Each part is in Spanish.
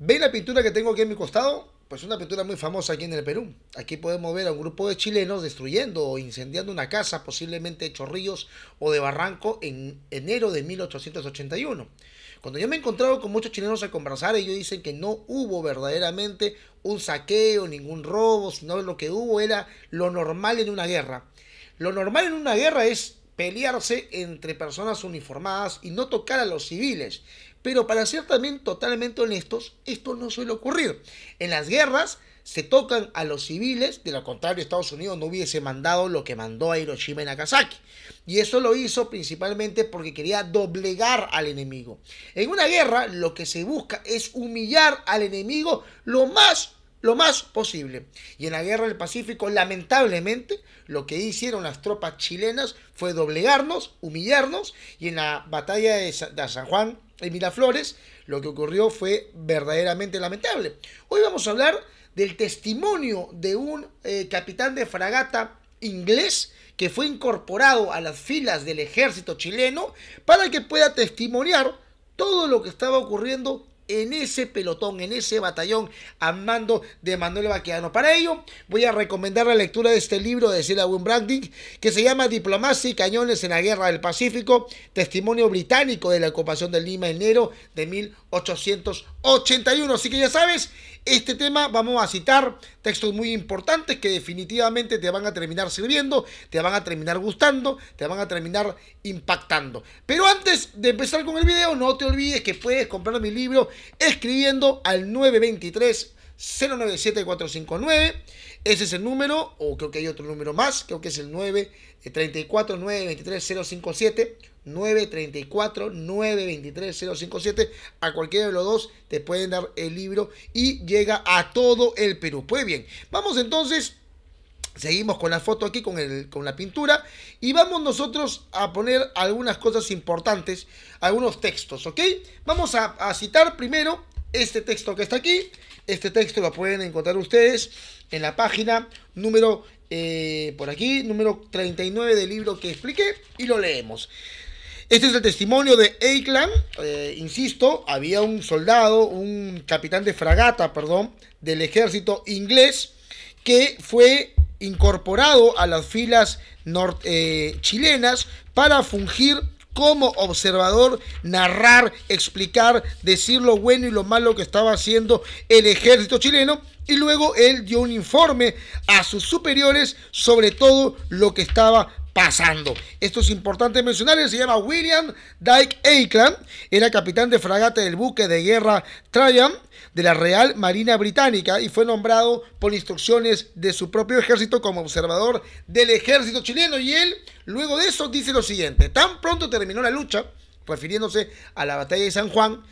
¿Veis la pintura que tengo aquí a mi costado? Pues una pintura muy famosa aquí en el Perú. Aquí podemos ver a un grupo de chilenos destruyendo o incendiando una casa, posiblemente de Chorrillos o de Barranco, en enero de 1881. Cuando yo me he encontrado con muchos chilenos a conversar, ellos dicen que no hubo verdaderamente un saqueo, ningún robo, sino lo que hubo era lo normal en una guerra. Lo normal en una guerra es pelearse entre personas uniformadas y no tocar a los civiles. Pero para ser también totalmente honestos, esto no suele ocurrir. En las guerras se tocan a los civiles, de lo contrario Estados Unidos no hubiese mandado lo que mandó a Hiroshima y Nagasaki. Y eso lo hizo principalmente porque quería doblegar al enemigo. En una guerra lo que se busca es humillar al enemigo lo más lo más posible. Y en la guerra del Pacífico, lamentablemente, lo que hicieron las tropas chilenas fue doblegarnos, humillarnos, y en la batalla de San Juan en Miraflores, lo que ocurrió fue verdaderamente lamentable. Hoy vamos a hablar del testimonio de un eh, capitán de fragata inglés que fue incorporado a las filas del ejército chileno para que pueda testimoniar todo lo que estaba ocurriendo en ese pelotón, en ese batallón a mando de Manuel Baqueano. Para ello, voy a recomendar la lectura de este libro de Wim Branding, que se llama Diplomacia y cañones en la Guerra del Pacífico, testimonio británico de la ocupación de Lima en enero de 1881. Así que ya sabes, este tema vamos a citar textos muy importantes que definitivamente te van a terminar sirviendo, te van a terminar gustando, te van a terminar impactando. Pero antes de empezar con el video, no te olvides que puedes comprar mi libro escribiendo al 923 097459 Ese es el número, o creo que hay otro número más, creo que es el 934 923 057. 934 923 057. A cualquiera de los dos te pueden dar el libro y llega a todo el Perú. Pues bien, vamos entonces Seguimos con la foto aquí, con, el, con la pintura. Y vamos nosotros a poner algunas cosas importantes, algunos textos, ¿ok? Vamos a, citar primero este texto que está aquí. Este texto lo pueden encontrar ustedes en la página número, eh, por aquí, número 39 del libro que expliqué. Y lo leemos. Este es el testimonio de Eikland. Eh, insisto, había un soldado, un capitán de fragata, perdón, del ejército inglés que fue incorporado a las filas eh, chilenas para fungir como observador, narrar, explicar, decir lo bueno y lo malo que estaba haciendo el ejército chileno. Y luego él dio un informe a sus superiores sobre todo lo que estaba pasando. Esto es importante mencionar, se llama William Dyke Aikland, era capitán de fragata del buque de guerra Tryan de la Real Marina Británica y fue nombrado por instrucciones de su propio ejército como observador del ejército chileno y él luego de eso dice lo siguiente, tan pronto terminó la lucha, refiriéndose a la batalla de San Juan,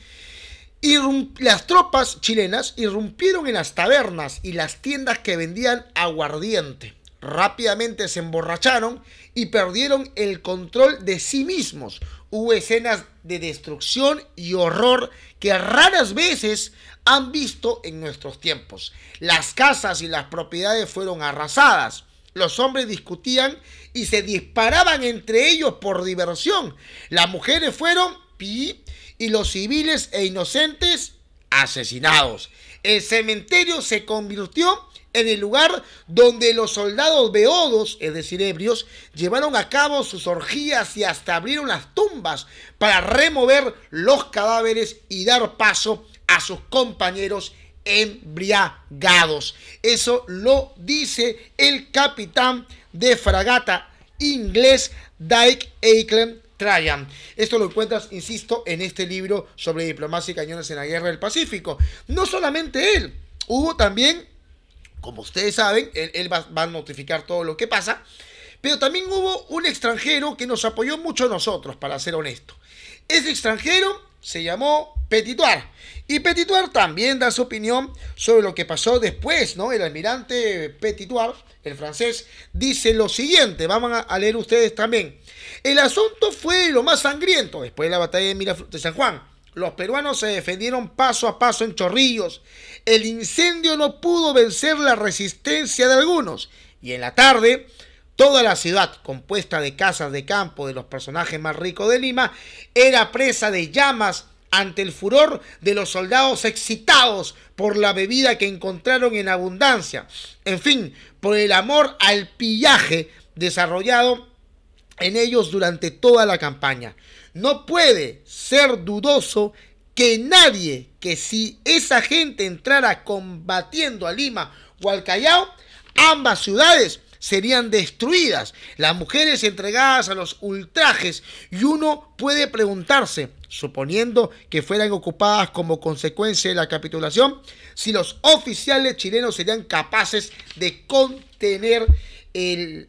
las tropas chilenas irrumpieron en las tabernas y las tiendas que vendían aguardiente rápidamente se emborracharon y perdieron el control de sí mismos. Hubo escenas de destrucción y horror que raras veces han visto en nuestros tiempos. Las casas y las propiedades fueron arrasadas. Los hombres discutían y se disparaban entre ellos por diversión. Las mujeres fueron pi y los civiles e inocentes asesinados. El cementerio se convirtió en el lugar donde los soldados beodos, es decir, ebrios, llevaron a cabo sus orgías y hasta abrieron las tumbas para remover los cadáveres y dar paso a sus compañeros embriagados. Eso lo dice el capitán de fragata inglés Dyke Aiklen. Trayan, Esto lo encuentras, insisto, en este libro sobre diplomacia y cañones en la guerra del Pacífico. No solamente él, hubo también, como ustedes saben, él, va, va, a notificar todo lo que pasa, pero también hubo un extranjero que nos apoyó mucho a nosotros, para ser honesto. Ese extranjero se llamó Petituar. Y Petituar también da su opinión sobre lo que pasó después, ¿no? El almirante Petituar, el francés, dice lo siguiente, vamos a leer ustedes también. El asunto fue lo más sangriento después de la batalla de, Miraflores de San Juan. Los peruanos se defendieron paso a paso en chorrillos. El incendio no pudo vencer la resistencia de algunos. Y en la tarde, Toda la ciudad, compuesta de casas de campo de los personajes más ricos de Lima, era presa de llamas ante el furor de los soldados excitados por la bebida que encontraron en abundancia, en fin, por el amor al pillaje desarrollado en ellos durante toda la campaña. No puede ser dudoso que nadie, que si esa gente entrara combatiendo a Lima o al Callao, ambas ciudades serían destruidas, las mujeres entregadas a los ultrajes, y uno puede preguntarse, suponiendo que fueran ocupadas como consecuencia de la capitulación, si los oficiales chilenos serían capaces de contener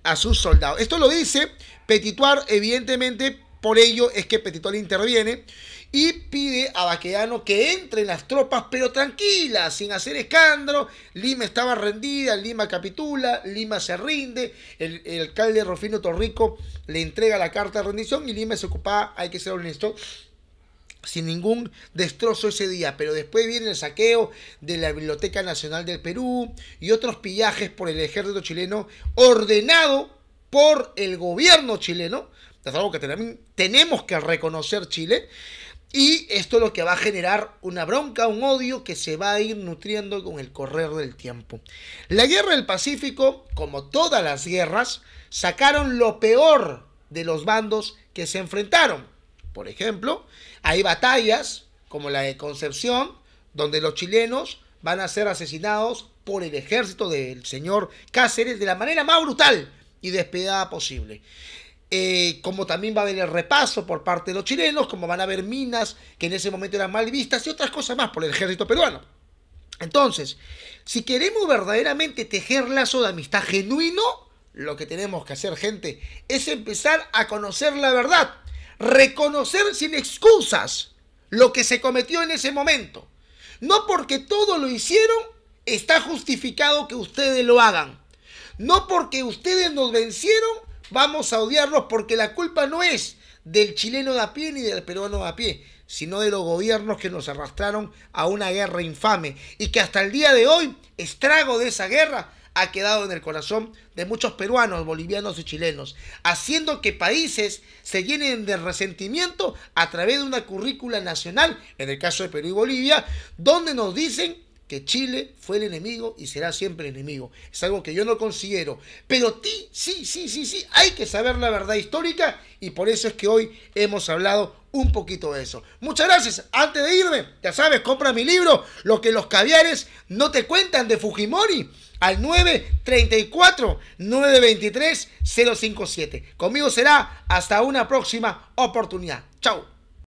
a sus soldados. Esto lo dice Petituar, evidentemente por ello es que Petitoli interviene y pide a Baqueano que entre en las tropas, pero tranquila, sin hacer escándalo. Lima estaba rendida, Lima capitula, Lima se rinde. El, alcalde Rufino Torrico le entrega la carta de rendición y Lima se ocupa, hay que ser honesto, sin ningún destrozo ese día, pero después viene el saqueo de la Biblioteca Nacional del Perú y otros pillajes por el ejército chileno ordenado por el gobierno chileno, es algo que también tenemos que reconocer Chile. Y esto es lo que va a generar una bronca, un odio que se va a ir nutriendo con el correr del tiempo. La guerra del Pacífico, como todas las guerras, sacaron lo peor de los bandos que se enfrentaron. Por ejemplo, hay batallas como la de Concepción, donde los chilenos van a ser asesinados por el ejército del señor Cáceres de la manera más brutal y despedada posible. Eh, como también va a haber el repaso por parte de los chilenos, como van a haber minas que en ese momento eran mal vistas y otras cosas más por el ejército peruano. Entonces, si queremos verdaderamente tejer lazo de amistad genuino, lo que tenemos que hacer, gente, es empezar a conocer la verdad, reconocer sin excusas lo que se cometió en ese momento. No porque todo lo hicieron, está justificado que ustedes lo hagan. No porque ustedes nos vencieron, vamos a odiarlos porque la culpa no es del chileno de a pie ni del peruano de a pie, sino de los gobiernos que nos arrastraron a una guerra infame y que hasta el día de hoy, estrago de esa guerra, ha quedado en el corazón de muchos peruanos, bolivianos y chilenos, haciendo que países se llenen de resentimiento a través de una currícula nacional, en el caso de Perú y Bolivia, donde nos dicen que Chile fue el enemigo y será siempre el enemigo. Es algo que yo no considero. Pero sí, sí, sí, sí, sí, hay que saber la verdad histórica y por eso es que hoy hemos hablado un poquito de eso. Muchas gracias. Antes de irme, ya sabes, compra mi libro, Lo que los caviares no te cuentan de Fujimori, al 934-923-057. Conmigo será hasta una próxima oportunidad. Chao.